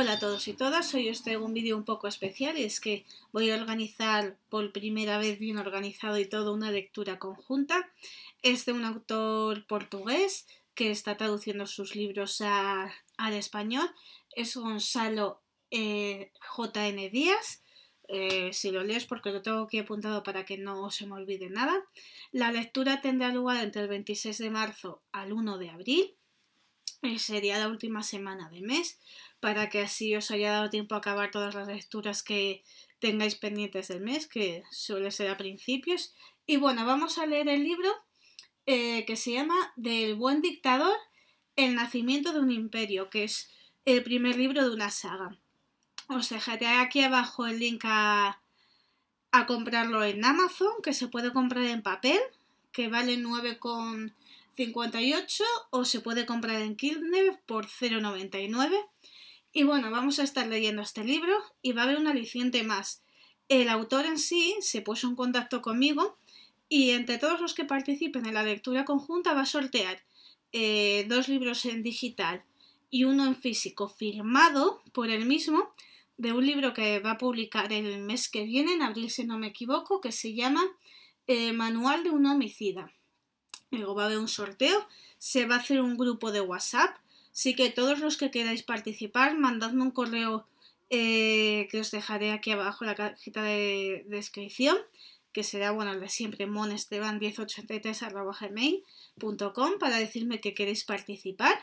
Hola a todos y todas, hoy os traigo un vídeo un poco especial y es que voy a organizar por primera vez bien organizado y todo una lectura conjunta. Es de un autor portugués que está traduciendo sus libros al español, es Gonzalo eh, JN Díaz. Eh, si lo lees porque lo tengo aquí apuntado para que no se me olvide nada. La lectura tendrá lugar entre el 26 de marzo al 1 de abril eh, sería la última semana de mes para que así os haya dado tiempo a acabar todas las lecturas que tengáis pendientes del mes, que suele ser a principios. Y bueno, vamos a leer el libro eh, que se llama Del buen dictador, el nacimiento de un imperio, que es el primer libro de una saga. Os dejaré aquí abajo el link a, comprarlo en Amazon, que se puede comprar en papel, que vale con 58 o se puede comprar en Kindle por 0,99. Y bueno, vamos a estar leyendo este libro y va a haber un aliciente más. El autor en sí se puso en contacto conmigo y entre todos los que participen en la lectura conjunta va a sortear eh, dos libros en digital y uno en físico firmado por él mismo de un libro que va a publicar el mes que viene, en abril si no me equivoco, que se llama eh, Manual de un homicida. Luego va a haber un sorteo, se va a hacer un grupo de WhatsApp, así que todos los que queráis participar, mandadme un correo eh, que os dejaré aquí abajo en la cajita de, descripción, que será, bueno, el de siempre, monesteban gmail.com para decirme que queréis participar.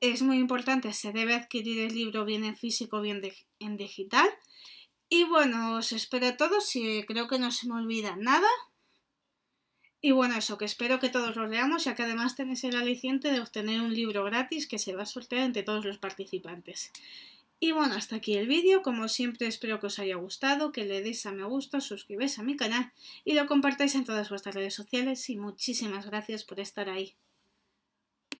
Es muy importante, se debe adquirir el libro bien en físico, bien en digital. Y bueno, os espero a todos y creo que no se me olvida nada. Y bueno, eso, que espero que todos lo leamos, ya que además tenéis el aliciente de obtener un libro gratis que se va a sortear entre todos los participantes. Y bueno, hasta aquí el vídeo, como siempre espero que os haya gustado, que le deis a me gusta, suscribáis a mi canal y lo compartáis en todas vuestras redes sociales y muchísimas gracias por estar ahí.